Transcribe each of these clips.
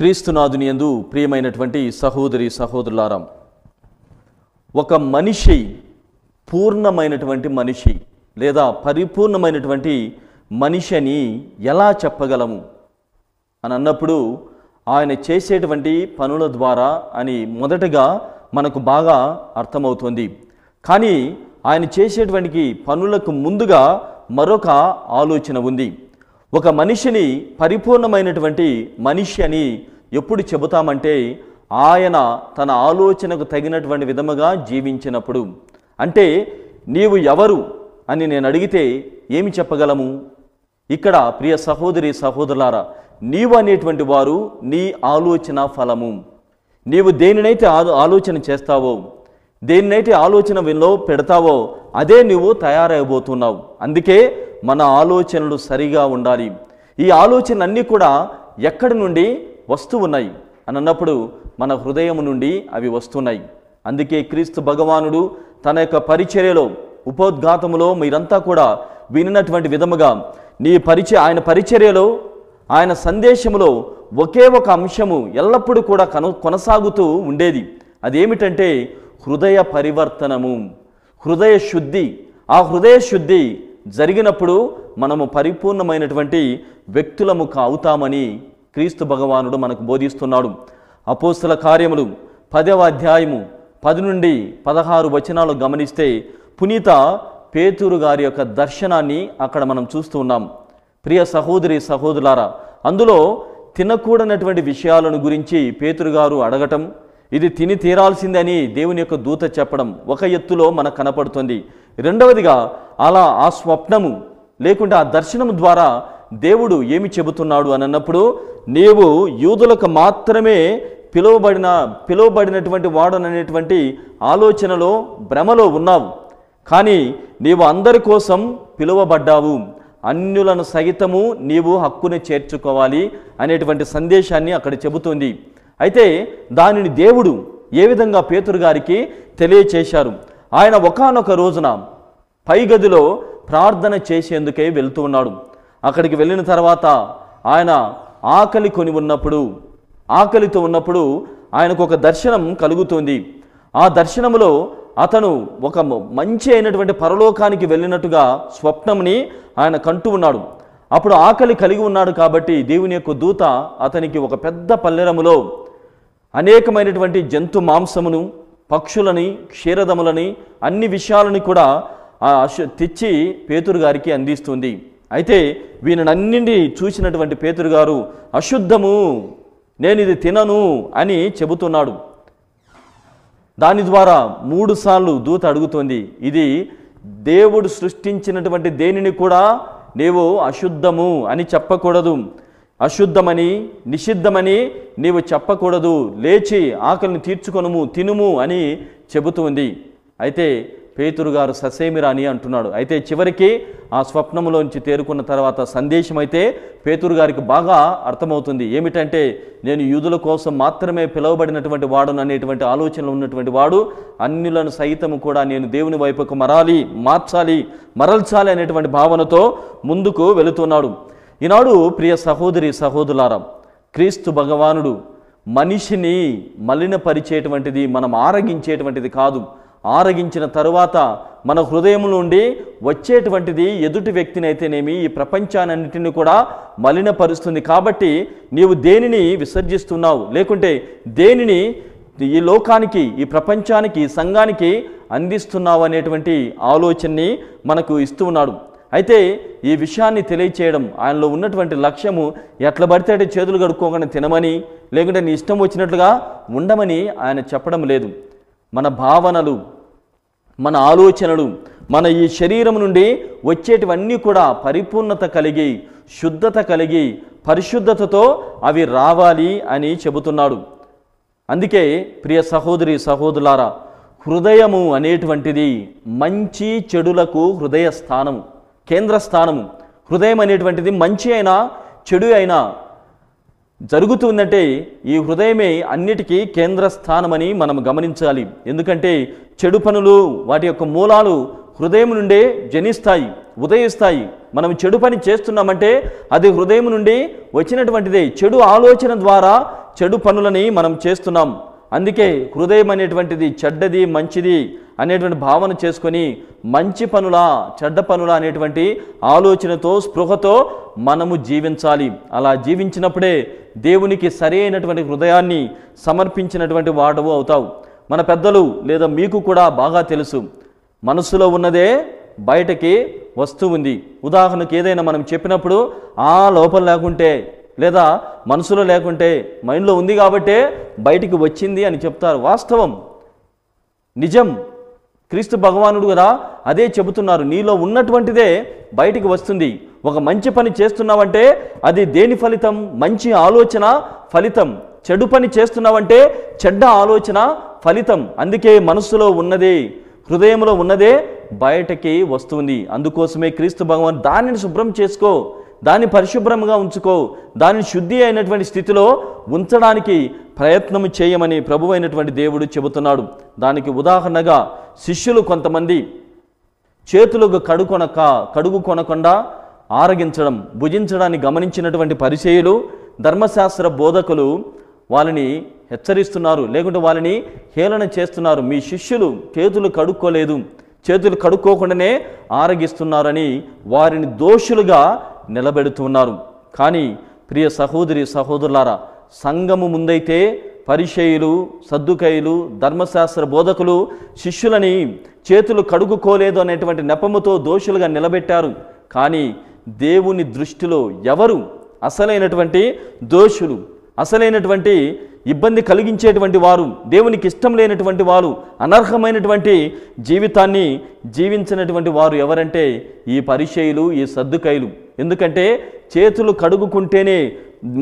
క్రీస్తునాథుని ఎందు ప్రియమైనటువంటి సహోదరి సహోదరులారం ఒక మనిషి పూర్ణమైనటువంటి మనిషి లేదా పరిపూర్ణమైనటువంటి మనిషి అని ఎలా చెప్పగలము అని అన్నప్పుడు ఆయన చేసేటువంటి పనుల ద్వారా అని మొదటగా మనకు బాగా అర్థమవుతుంది కానీ ఆయన చేసేటువంటి పనులకు ముందుగా మరొక ఆలోచన ఉంది ఒక మనిషిని పరిపూర్ణమైనటువంటి మనిషి అని ఎప్పుడు చెబుతామంటే ఆయన తన ఆలోచనకు తగినటువంటి విధముగా జీవించినప్పుడు అంటే నీవు ఎవరు అని నేను అడిగితే ఏమి చెప్పగలము ఇక్కడ ప్రియ సహోదరి సహోదరులారా నీవు అనేటువంటి వారు నీ ఆలోచన ఫలము నీవు దేనినైతే ఆలోచన చేస్తావో దేన్నైతే ఆలోచన విలో పెడతావో అదే నువ్వు తయారైబోతున్నావు అందుకే మన ఆలోచనలు సరిగా ఉండాలి ఈ ఆలోచన అన్నీ కూడా ఎక్కడి నుండి ఉన్నాయి అని అన్నప్పుడు మన హృదయం నుండి అవి వస్తున్నాయి అందుకే క్రీస్తు భగవానుడు తన యొక్క పరిచర్యలో ఉపోద్ఘాతములో మీరంతా కూడా వినినటువంటి విధముగా నీ పరిచయ ఆయన పరిచర్యలో ఆయన సందేశములో ఒకే ఒక అంశము ఎల్లప్పుడూ కూడా కొనసాగుతూ ఉండేది అదేమిటంటే హృదయ పరివర్తనము హృదయ శుద్ధి ఆ హృదయ శుద్ధి జరిగినప్పుడు మనము పరిపూర్ణమైనటువంటి వ్యక్తులము కావుతామని క్రీస్తు భగవానుడు మనకు బోధిస్తున్నాడు అపోస్తుల కార్యములు పదవ అధ్యాయము పది నుండి పదహారు వచనాలు గమనిస్తే పునీత పేతురు గారి యొక్క దర్శనాన్ని అక్కడ మనం చూస్తూ ఉన్నాం ప్రియ సహోదరి సహోదరులారా అందులో తినకూడనటువంటి విషయాలను గురించి పేతురు గారు అడగటం ఇది తిని తీరాల్సిందని దేవుని యొక్క దూత చెప్పడం ఒక ఎత్తులో మనకు కనపడుతుంది రెండవదిగా అలా ఆ స్వప్నము లేకుంటే ఆ దర్శనం ద్వారా దేవుడు ఏమి చెబుతున్నాడు అని అన్నప్పుడు నీవు యూదులకు మాత్రమే పిలువబడిన పిలువబడినటువంటి వాడననేటువంటి ఆలోచనలో భ్రమలో ఉన్నావు కానీ నీవు అందరి కోసం పిలువబడ్డావు అన్యులను సహితము నీవు హక్కుని చేర్చుకోవాలి అనేటువంటి సందేశాన్ని అక్కడ చెబుతుంది అయితే దానిని దేవుడు ఏ విధంగా పేతురు గారికి తెలియచేశారు ఆయన ఒకనొక రోజున పై గదిలో ప్రార్థన చేసేందుకే వెళ్తూ ఉన్నాడు అక్కడికి వెళ్ళిన తర్వాత ఆయన ఆకలి కొని ఉన్నప్పుడు ఆకలితో ఉన్నప్పుడు ఆయనకు ఒక దర్శనం కలుగుతుంది ఆ దర్శనంలో అతను ఒక మంచి అయినటువంటి పరలోకానికి వెళ్ళినట్టుగా స్వప్నంని ఆయన కంటూ ఉన్నాడు అప్పుడు ఆకలి కలిగి ఉన్నాడు కాబట్టి దేవుని యొక్క దూత అతనికి ఒక పెద్ద పల్లెరములో అనేకమైనటువంటి జంతు మాంసమును పక్షులని క్షీరదములని అన్ని విషయాలని కూడా తెచ్చి పేతురు గారికి అందిస్తుంది అయితే వీనన్నింటినీ చూసినటువంటి పేతురు గారు అశుద్ధము నేను ఇది తినను అని చెబుతున్నాడు దాని ద్వారా మూడుసార్లు దూత అడుగుతోంది ఇది దేవుడు సృష్టించినటువంటి దేనిని కూడా నీవు అశుద్ధము అని చెప్పకూడదు అశుద్ధమని నిషిద్ధమని నీవు చెప్పకూడదు లేచి ఆకలిని తీర్చుకొనుము తినుము అని చెబుతుంది అయితే పేతురు గారు ససేమిరా అని అంటున్నాడు అయితే చివరికి ఆ స్వప్నంలోంచి తేరుకున్న తర్వాత సందేశం అయితే పేతురు గారికి బాగా అర్థమవుతుంది ఏమిటంటే నేను యూదుల కోసం మాత్రమే పిలువబడినటువంటి వాడు అనేటువంటి ఆలోచనలు ఉన్నటువంటి వాడు అన్యులను సైతం కూడా నేను దేవుని వైపుకు మరాలి మార్చాలి మరల్చాలి అనేటువంటి భావనతో ముందుకు వెళుతున్నాడు ఈనాడు ప్రియ సహోదరి సహోదరులారం క్రీస్తు భగవానుడు మనిషిని మలినపరిచేటువంటిది మనం ఆరగించేటువంటిది కాదు ఆరగించిన తరువాత మన హృదయం నుండి వచ్చేటువంటిది ఎదుటి వ్యక్తిని అయితేనేమి ఈ ప్రపంచాన్నింటినీ కూడా మలినపరుస్తుంది కాబట్టి నీవు దేనిని విసర్జిస్తున్నావు లేకుంటే దేనిని ఈ లోకానికి ఈ ప్రపంచానికి ఈ సంఘానికి అందిస్తున్నావు అనేటువంటి ఆలోచనని మనకు ఇస్తూ ఉన్నాడు అయితే ఈ విషయాన్ని తెలియచేయడం ఆయనలో ఉన్నటువంటి లక్ష్యము ఎట్ల పడితే చేతులు కడుక్కోకుండా తినమని లేకుంటే నీ ఇష్టం వచ్చినట్లుగా ఉండమని ఆయన చెప్పడం లేదు మన భావనలు మన ఆలోచనలు మన ఈ శరీరం నుండి వచ్చేటివన్నీ కూడా పరిపూర్ణత కలిగి శుద్ధత కలిగి పరిశుద్ధతతో అవి రావాలి అని చెబుతున్నాడు అందుకే ప్రియ సహోదరి సహోదరులారా హృదయము అనేటువంటిది మంచి చెడులకు హృదయ స్థానము కేంద్ర స్థానము హృదయం అనేటువంటిది మంచి అయినా చెడు అయినా జరుగుతుందంటే ఈ హృదయమే అన్నిటికీ కేంద్ర స్థానమని మనం గమనించాలి ఎందుకంటే చెడు పనులు వాటి యొక్క మూలాలు హృదయం నుండే జనిస్తాయి ఉదయిస్తాయి మనం చెడు పని చేస్తున్నామంటే అది హృదయం నుండి వచ్చినటువంటిదే చెడు ఆలోచన ద్వారా చెడు పనులని మనం చేస్తున్నాం అందుకే హృదయం అనేటువంటిది చెడ్డది మంచిది అనేటువంటి భావన చేసుకొని మంచి పనుల చెడ్డ పనుల అనేటువంటి ఆలోచనతో స్పృహతో మనము జీవించాలి అలా జీవించినప్పుడే దేవునికి సరైనటువంటి హృదయాన్ని సమర్పించినటువంటి వాడవు అవుతావు మన పెద్దలు లేదా మీకు కూడా బాగా తెలుసు మనసులో ఉన్నదే బయటకి వస్తూ ఉంది ఉదాహరణకు ఏదైనా మనం చెప్పినప్పుడు ఆ లోపం లేకుంటే లేదా మనసులో లేకుంటే మైండ్లో ఉంది కాబట్టే బయటికి వచ్చింది అని చెప్తారు వాస్తవం నిజం క్రీస్తు భగవానుడు కదా అదే చెబుతున్నారు నీలో ఉన్నటువంటిదే బయటికి వస్తుంది ఒక మంచి పని చేస్తున్నావంటే అది దేని ఫలితం మంచి ఆలోచన ఫలితం చెడు పని చేస్తున్నావంటే చెడ్డ ఆలోచన ఫలితం అందుకే మనస్సులో ఉన్నదే హృదయంలో ఉన్నదే బయటకి వస్తుంది అందుకోసమే క్రీస్తు భగవాన్ దానిని శుభ్రం చేసుకో దాన్ని పరిశుభ్రంగా ఉంచుకో దాన్ని శుద్ధి అయినటువంటి స్థితిలో ఉంచడానికి ప్రయత్నం చేయమని ప్రభు అయినటువంటి దేవుడు చెబుతున్నాడు దానికి ఉదాహరణగా శిష్యులు కొంతమంది చేతులకు కడుకొనక కడుగు కొనకుండా ఆరగించడం భుజించడాన్ని గమనించినటువంటి పరిచయులు ధర్మశాస్త్ర బోధకులు వాళ్ళని హెచ్చరిస్తున్నారు లేకుంటే వాళ్ళని హేళన చేస్తున్నారు మీ శిష్యులు చేతులు కడుక్కోలేదు చేతులు కడుక్కోకుండానే ఆరగిస్తున్నారని వారిని దోషులుగా నిలబెడుతున్నారు కానీ ప్రియ సహోదరి సహోదరులారా సంఘము ముందైతే పరిచయులు సద్దుకైలు ధర్మశాస్త్ర బోధకులు శిష్యులని చేతులు కడుగుకోలేదు అనేటువంటి నెపముతో దోషులుగా నిలబెట్టారు కానీ దేవుని దృష్టిలో ఎవరు అసలైనటువంటి దోషులు అసలైనటువంటి ఇబ్బంది కలిగించేటువంటి వారు దేవునికి ఇష్టం లేనటువంటి వారు అనర్హమైనటువంటి జీవితాన్ని జీవించినటువంటి వారు ఎవరంటే ఈ పరిచయులు ఈ సద్దుకైలు ఎందుకంటే చేతులు కడుగుకుంటేనే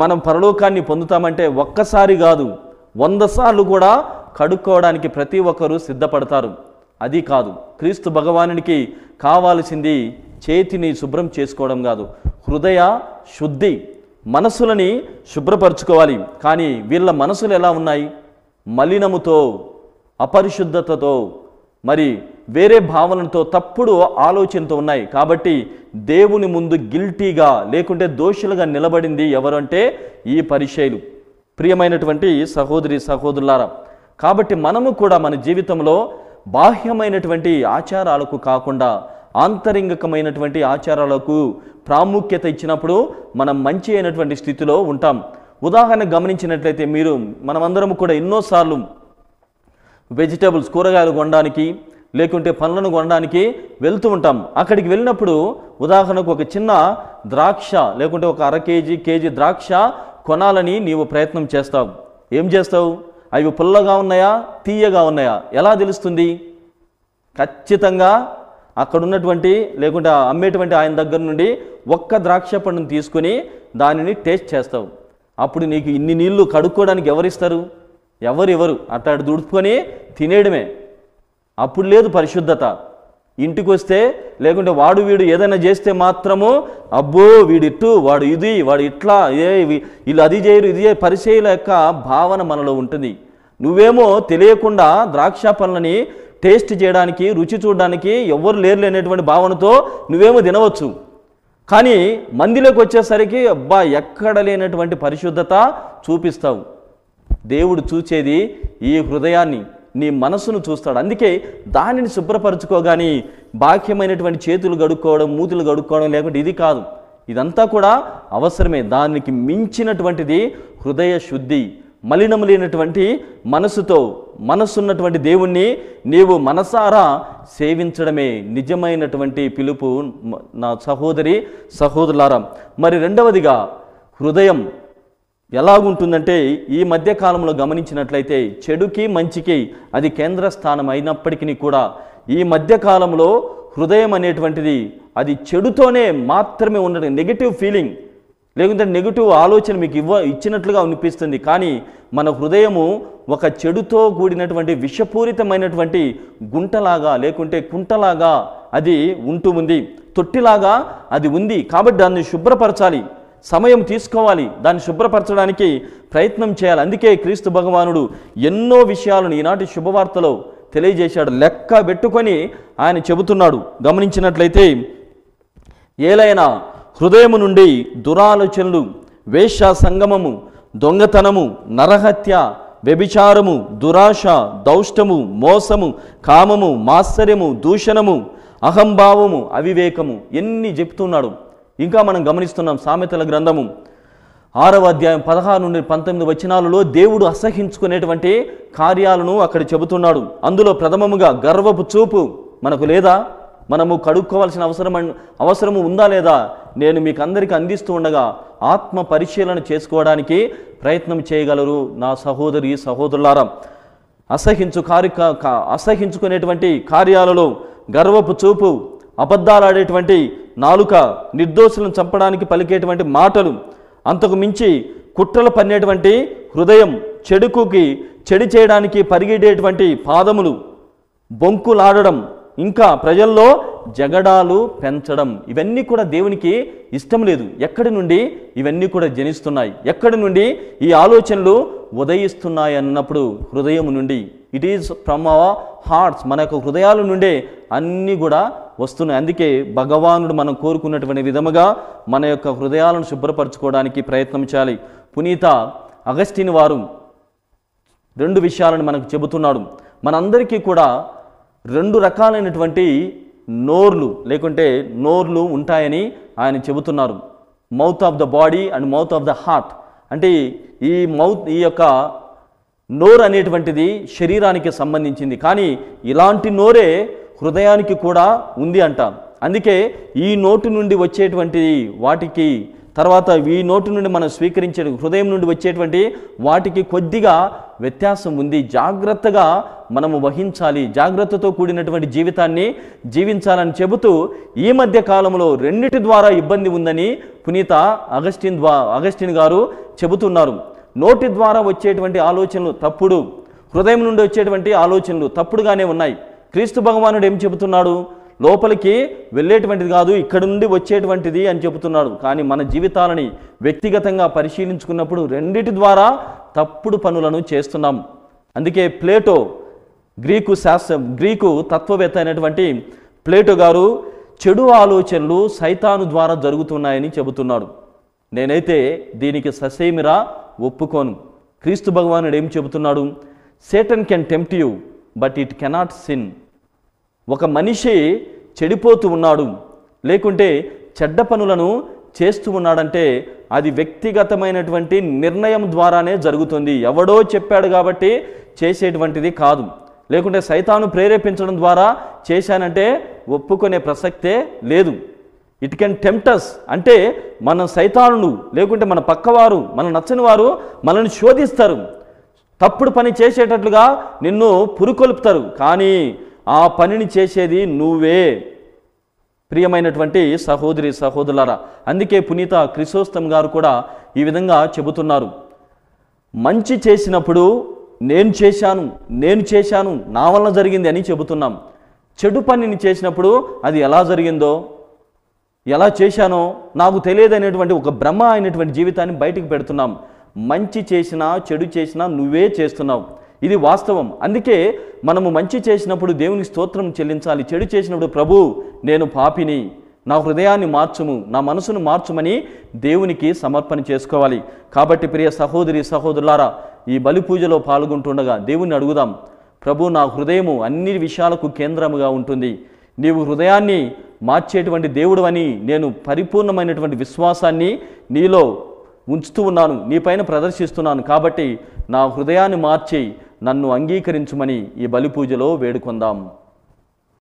మనం పరలోకాన్ని పొందుతామంటే ఒక్కసారి కాదు వంద సార్లు కూడా కడుక్కోవడానికి ప్రతి ఒక్కరూ సిద్ధపడతారు అది కాదు క్రీస్తు భగవానునికి కావాల్సింది చేతిని శుభ్రం చేసుకోవడం కాదు హృదయ శుద్ధి మనసులని శుభ్రపరచుకోవాలి కానీ వీళ్ళ మనసులు ఎలా ఉన్నాయి మలినముతో అపరిశుద్ధతతో మరి వేరే భావనలతో తప్పుడు ఆలోచనతో ఉన్నాయి కాబట్టి దేవుని ముందు గిల్టీగా లేకుంటే దోషులుగా నిలబడింది ఎవరంటే ఈ పరిచయలు ప్రియమైనటువంటి సహోదరి సహోదరులారా కాబట్టి మనము కూడా మన జీవితంలో బాహ్యమైనటువంటి ఆచారాలకు కాకుండా ఆంతరింగకమైనటువంటి ఆచారాలకు ప్రాముఖ్యత ఇచ్చినప్పుడు మనం మంచి అయినటువంటి స్థితిలో ఉంటాం ఉదాహరణ గమనించినట్లయితే మీరు మనమందరం కూడా ఎన్నోసార్లు వెజిటేబుల్స్ కూరగాయలు కొనడానికి లేకుంటే పనులను కొనడానికి వెళ్తూ ఉంటాం అక్కడికి వెళ్ళినప్పుడు ఉదాహరణకు ఒక చిన్న ద్రాక్ష లేకుంటే ఒక అర కేజీ కేజీ ద్రాక్ష కొనాలని నీవు ప్రయత్నం చేస్తావు ఏం చేస్తావు అవి పుల్లగా ఉన్నాయా తీయగా ఉన్నాయా ఎలా తెలుస్తుంది ఖచ్చితంగా అక్కడ ఉన్నటువంటి లేకుంటే అమ్మేటువంటి ఆయన దగ్గర నుండి ఒక్క ద్రాక్ష పండును తీసుకుని దానిని టేస్ట్ చేస్తావు అప్పుడు నీకు ఇన్ని నీళ్లు కడుక్కోవడానికి ఎవరిస్తారు ఎవరు ఎవరు అట్టాడు దుడుపుకొని తినేయడమే అప్పుడు లేదు పరిశుద్ధత ఇంటికి వస్తే లేకుంటే వాడు వీడు ఏదైనా చేస్తే మాత్రము అబ్బో వీడిట్టు వాడు ఇది వాడు ఇట్లా ఏ వీళ్ళు అది చేయరు ఇది పరిచయల యొక్క భావన మనలో ఉంటుంది నువ్వేమో తెలియకుండా ద్రాక్ష పనులని టేస్ట్ చేయడానికి రుచి చూడడానికి ఎవ్వరు లేనటువంటి భావనతో నువ్వేమో తినవచ్చు కానీ మందిలోకి వచ్చేసరికి అబ్బా ఎక్కడ లేనటువంటి పరిశుద్ధత చూపిస్తావు దేవుడు చూచేది ఈ హృదయాన్ని నీ మనసును చూస్తాడు అందుకే దానిని శుభ్రపరచుకోగాని బాహ్యమైనటువంటి చేతులు గడుక్కోవడం మూతులు గడుక్కోవడం లేకుంటే ఇది కాదు ఇదంతా కూడా అవసరమే దానికి మించినటువంటిది హృదయ శుద్ధి మలినము లేనటువంటి మనసుతో మనసున్నటువంటి దేవుణ్ణి నీవు మనసారా సేవించడమే నిజమైనటువంటి పిలుపు నా సహోదరి సహోదరులారా మరి రెండవదిగా హృదయం ఎలాగుంటుందంటే ఈ మధ్య కాలంలో గమనించినట్లయితే చెడుకి మంచికి అది కేంద్ర స్థానం అయినప్పటికీ కూడా ఈ మధ్య కాలంలో హృదయం అనేటువంటిది అది చెడుతోనే మాత్రమే ఉన్నట్టు నెగిటివ్ ఫీలింగ్ లేకుంటే నెగిటివ్ ఆలోచన మీకు ఇవ్వ ఇచ్చినట్లుగా అనిపిస్తుంది కానీ మన హృదయము ఒక చెడుతో కూడినటువంటి విషపూరితమైనటువంటి గుంటలాగా లేకుంటే కుంటలాగా అది ఉంటూ ఉంది తొట్టిలాగా అది ఉంది కాబట్టి దాన్ని శుభ్రపరచాలి సమయం తీసుకోవాలి దాన్ని శుభ్రపరచడానికి ప్రయత్నం చేయాలి అందుకే క్రీస్తు భగవానుడు ఎన్నో విషయాలను ఈనాటి శుభవార్తలో తెలియజేశాడు లెక్క పెట్టుకొని ఆయన చెబుతున్నాడు గమనించినట్లయితే ఏలైనా హృదయము నుండి దురాలోచనలు వేష సంగమము దొంగతనము నరహత్య వ్యభిచారము దురాశ దౌష్టము మోసము కామము మాత్సర్యము దూషణము అహంభావము అవివేకము ఎన్ని చెప్తున్నాడు ఇంకా మనం గమనిస్తున్నాం సామెతల గ్రంథము ఆరవ అధ్యాయం పదహారు నుండి పంతొమ్మిది వచనాలలో దేవుడు అసహించుకునేటువంటి కార్యాలను అక్కడ చెబుతున్నాడు అందులో ప్రథమముగా గర్వపు చూపు మనకు లేదా మనము కడుక్కోవాల్సిన అవసరం అవసరము ఉందా లేదా నేను మీకు అందరికీ అందిస్తూ ఉండగా ఆత్మ పరిశీలన చేసుకోవడానికి ప్రయత్నం చేయగలరు నా సహోదరి సహోదరులారా అసహించు కార్య అసహించుకునేటువంటి కార్యాలలో గర్వపు చూపు అబద్ధాలాడేటువంటి నాలుక నిర్దోషులను చంపడానికి పలికేటువంటి మాటలు అంతకు మించి కుట్రలు పన్నేటువంటి హృదయం చెడుకుకి చెడి చేయడానికి పరిగెడేటువంటి పాదములు బొంకులాడడం ఇంకా ప్రజల్లో జగడాలు పెంచడం ఇవన్నీ కూడా దేవునికి ఇష్టం లేదు ఎక్కడి నుండి ఇవన్నీ కూడా జనిస్తున్నాయి ఎక్కడి నుండి ఈ ఆలోచనలు ఉదయిస్తున్నాయి అన్నప్పుడు హృదయం నుండి it is from our hearts మన యొక్క హృదయాల నుండే అన్నీ కూడా వస్తున్నాయి అందుకే భగవానుడు మనం కోరుకున్నటువంటి విధముగా మన యొక్క హృదయాలను శుభ్రపరచుకోవడానికి ప్రయత్నం చేయాలి పునీత అగస్టిని వారు రెండు విషయాలను మనకు చెబుతున్నాడు మనందరికీ కూడా రెండు రకాలైనటువంటి నోర్లు లేకుంటే నోర్లు ఉంటాయని ఆయన చెబుతున్నారు mouth of the body and mouth of the heart అంటే ఈ మౌత్ ఈ యొక్క నోరు అనేటువంటిది శరీరానికి సంబంధించింది కానీ ఇలాంటి నోరే హృదయానికి కూడా ఉంది అంట అందుకే ఈ నోటు నుండి వచ్చేటువంటి వాటికి తర్వాత ఈ నోటు నుండి మనం స్వీకరించే హృదయం నుండి వచ్చేటువంటి వాటికి కొద్దిగా వ్యత్యాసం ఉంది జాగ్రత్తగా మనము వహించాలి జాగ్రత్తతో కూడినటువంటి జీవితాన్ని జీవించాలని చెబుతూ ఈ మధ్య కాలంలో రెండిటి ద్వారా ఇబ్బంది ఉందని పునీత అగస్టిన్ ద్వా అగస్టిన్ గారు చెబుతున్నారు నోటి ద్వారా వచ్చేటువంటి ఆలోచనలు తప్పుడు హృదయం నుండి వచ్చేటువంటి ఆలోచనలు తప్పుడుగానే ఉన్నాయి క్రీస్తు భగవానుడు ఏం చెబుతున్నాడు లోపలికి వెళ్ళేటువంటిది కాదు ఇక్కడ నుండి వచ్చేటువంటిది అని చెబుతున్నాడు కానీ మన జీవితాలని వ్యక్తిగతంగా పరిశీలించుకున్నప్పుడు రెండిటి ద్వారా తప్పుడు పనులను చేస్తున్నాం అందుకే ప్లేటో గ్రీకు శాస్త్ర గ్రీకు తత్వవేత్త అయినటువంటి ప్లేటో గారు చెడు ఆలోచనలు సైతాను ద్వారా జరుగుతున్నాయని చెబుతున్నాడు నేనైతే దీనికి ససేమిరా ఒప్పుకోను క్రీస్తు భగవానుడు ఏం చెబుతున్నాడు Satan can tempt you but it cannot sin ఒక మనిషి చెడిపోతూ ఉన్నాడు లేకుంటే చెడ్డ పనులను చేస్తూ ఉన్నాడంటే అది వ్యక్తిగతమైనటువంటి నిర్ణయం ద్వారానే జరుగుతుంది ఎవడో చెప్పాడు కాబట్టి చేసేటువంటిది కాదు లేకుంటే సైతాను ప్రేరేపించడం ద్వారా చేశానంటే ఒప్పుకునే ప్రసక్తే లేదు ఇట్ కెన్ టెంప్టస్ అంటే మన సైతానులు లేకుంటే మన పక్కవారు మన నచ్చని వారు మనల్ని శోధిస్తారు తప్పుడు పని చేసేటట్లుగా నిన్ను పురుకొల్పుతారు కానీ ఆ పనిని చేసేది నువ్వే ప్రియమైనటువంటి సహోదరి సహోదరులారా అందుకే పునీత క్రిసోస్తం గారు కూడా ఈ విధంగా చెబుతున్నారు మంచి చేసినప్పుడు నేను చేశాను నేను చేశాను నా వలన జరిగింది అని చెబుతున్నాం చెడు పనిని చేసినప్పుడు అది ఎలా జరిగిందో ఎలా చేశానో నాకు తెలియదనేటువంటి ఒక భ్రమ అయినటువంటి జీవితాన్ని బయటికి పెడుతున్నాం మంచి చేసినా చెడు చేసినా నువ్వే చేస్తున్నావు ఇది వాస్తవం అందుకే మనము మంచి చేసినప్పుడు దేవుని స్తోత్రం చెల్లించాలి చెడు చేసినప్పుడు ప్రభు నేను పాపిని నా హృదయాన్ని మార్చుము నా మనసును మార్చుమని దేవునికి సమర్పణ చేసుకోవాలి కాబట్టి ప్రియ సహోదరి సహోదరులారా ఈ బలి పూజలో పాల్గొంటుండగా దేవుణ్ణి అడుగుదాం ప్రభు నా హృదయము అన్ని విషయాలకు కేంద్రముగా ఉంటుంది నీవు హృదయాన్ని మార్చేటువంటి దేవుడు అని నేను పరిపూర్ణమైనటువంటి విశ్వాసాన్ని నీలో ఉంచుతూ ఉన్నాను నీపైన ప్రదర్శిస్తున్నాను కాబట్టి నా హృదయాన్ని మార్చి నన్ను అంగీకరించుమని ఈ బలి పూజలో వేడుకొందాం